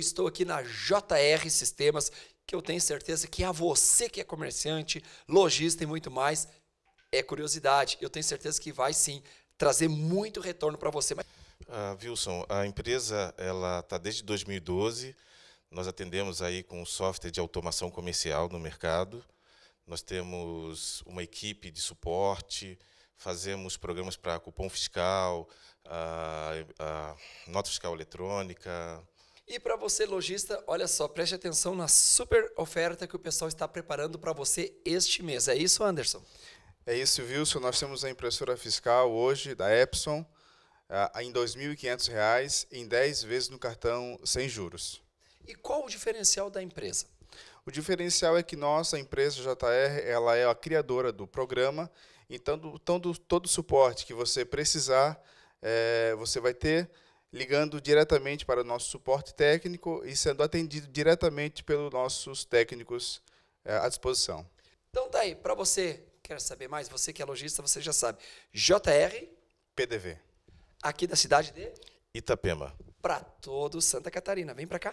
estou aqui na JR Sistemas, que eu tenho certeza que é a você que é comerciante, lojista e muito mais, é curiosidade. Eu tenho certeza que vai sim trazer muito retorno para você. Ah, Wilson, a empresa ela está desde 2012. Nós atendemos aí com software de automação comercial no mercado. Nós temos uma equipe de suporte, fazemos programas para cupom fiscal, ah, ah, nota fiscal eletrônica, e para você lojista, olha só, preste atenção na super oferta que o pessoal está preparando para você este mês. É isso, Anderson? É isso, Wilson. Nós temos a impressora fiscal hoje da Epson em R$ 2.500 em 10 vezes no cartão sem juros. E qual o diferencial da empresa? O diferencial é que nossa empresa JR ela é a criadora do programa, então do, então, todo, o suporte que você precisar, é, você vai ter ligando diretamente para o nosso suporte técnico e sendo atendido diretamente pelos nossos técnicos é, à disposição. Então tá aí, para você quer saber mais, você que é lojista, você já sabe. JR PDV. Aqui da cidade de Itapema. Para todo Santa Catarina, vem para cá.